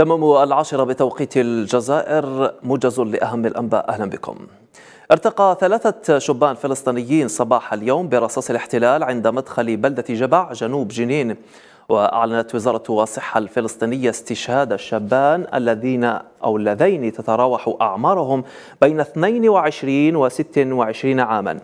تمام العاشرة بتوقيت الجزائر موجز لأهم الأنباء أهلا بكم ارتقى ثلاثة شبان فلسطينيين صباح اليوم برصاص الاحتلال عند مدخل بلدة جبع جنوب جنين وأعلنت وزارة الصحة الفلسطينية استشهاد الشبان الذين أو اللذين تتراوح أعمارهم بين 22 و 26 عاماً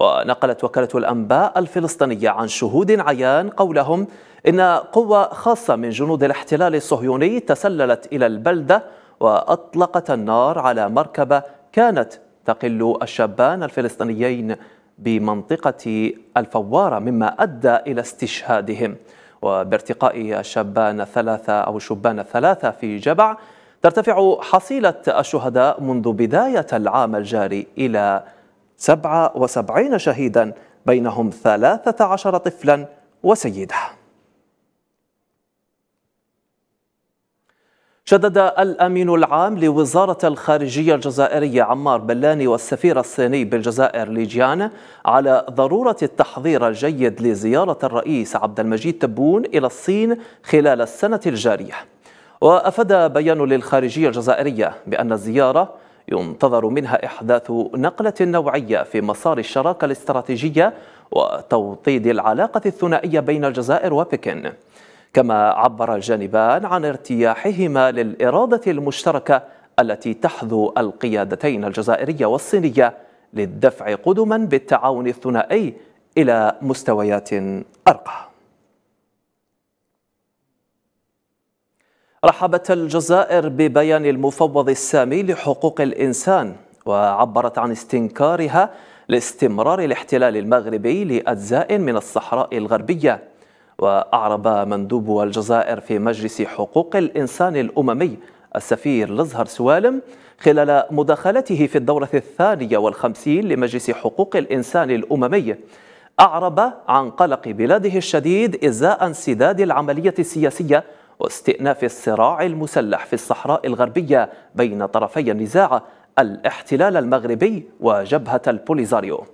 ونقلت وكالة الأنباء الفلسطينية عن شهود عيان قولهم إن قوة خاصة من جنود الاحتلال الصهيوني تسللت إلى البلدة وأطلقت النار على مركبة كانت تقل الشابان الفلسطينيين بمنطقة الفوارة مما أدى إلى استشهادهم وبارتقاء الشابان الثلاثة أو الشبان الثلاثة في جبع ترتفع حصيلة الشهداء منذ بداية العام الجاري إلى 77 شهيدا بينهم 13 طفلا وسيده شدد الأمين العام لوزارة الخارجية الجزائرية عمار بلاني والسفير الصيني بالجزائر ليجيان على ضرورة التحضير الجيد لزيارة الرئيس عبد المجيد تبون إلى الصين خلال السنة الجارية وأفاد بيان للخارجية الجزائرية بأن الزيارة ينتظر منها إحداث نقلة نوعية في مسار الشراكة الاستراتيجية وتوطيد العلاقة الثنائية بين الجزائر وبكين كما عبر الجانبان عن ارتياحهما للإرادة المشتركة التي تحذو القيادتين الجزائرية والصينية للدفع قدما بالتعاون الثنائي إلى مستويات أرقى رحبت الجزائر ببيان المفوض السامي لحقوق الإنسان وعبرت عن استنكارها لاستمرار الاحتلال المغربي لأجزاء من الصحراء الغربية وأعرب مندوب الجزائر في مجلس حقوق الإنسان الأممي السفير لزهر سوالم خلال مداخلته في الدورة الثانية والخمسين لمجلس حقوق الإنسان الأممي أعرب عن قلق بلاده الشديد إزاء انسداد العملية السياسية واستئناف الصراع المسلح في الصحراء الغربية بين طرفي النزاع الاحتلال المغربي وجبهة البوليزاريو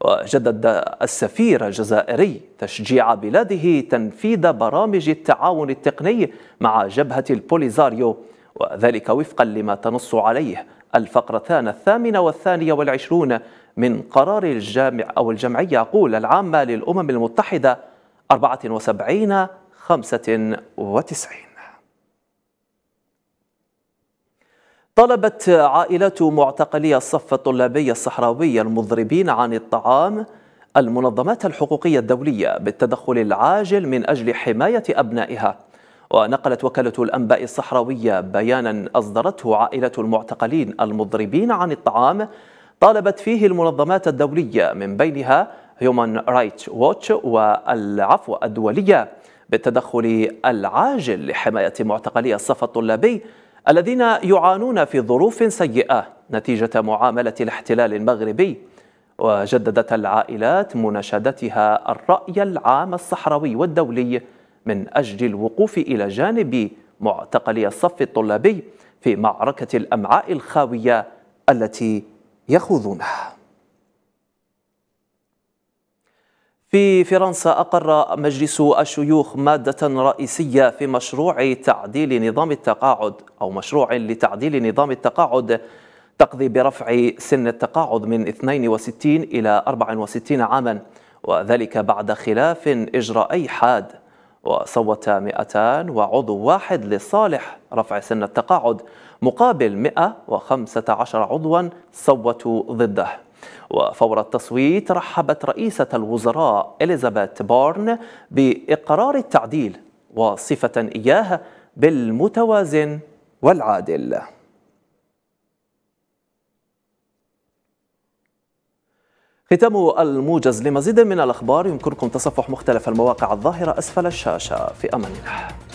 وجدد السفير الجزائري تشجيع بلاده تنفيذ برامج التعاون التقني مع جبهة البوليزاريو وذلك وفقا لما تنص عليه الفقرتان الثامنة والثانية والعشرون من قرار الجامع أو الجمعية قول العامة للأمم المتحدة 74 خمسة طلبت عائلات معتقلي الصف الطلابي الصحراوي المضربين عن الطعام المنظمات الحقوقية الدولية بالتدخل العاجل من أجل حماية أبنائها ونقلت وكالة الأنباء الصحراوية بيانا أصدرته عائلة المعتقلين المضربين عن الطعام طالبت فيه المنظمات الدولية من بينها Human رايتس ووتش والعفو الدولية بالتدخل العاجل لحماية معتقلي الصف الطلابي الذين يعانون في ظروف سيئة نتيجة معاملة الاحتلال المغربي وجددت العائلات مناشدتها الرأي العام الصحراوي والدولي من أجل الوقوف إلى جانب معتقلي الصف الطلابي في معركة الأمعاء الخاوية التي يخوضونها في فرنسا أقر مجلس الشيوخ مادة رئيسية في مشروع تعديل نظام التقاعد أو مشروع لتعديل نظام التقاعد تقضي برفع سن التقاعد من 62 إلى 64 عاما وذلك بعد خلاف إجرائي حاد وصوت 200 وعضو واحد لصالح رفع سن التقاعد مقابل 115 عضوا صوتوا ضده وفور التصويت رحبت رئيسة الوزراء إليزابيث بورن بإقرار التعديل وصفة إياه بالمتوازن والعادل ختام الموجز لمزيد من الأخبار يمكنكم تصفح مختلف المواقع الظاهرة أسفل الشاشة في أمان الله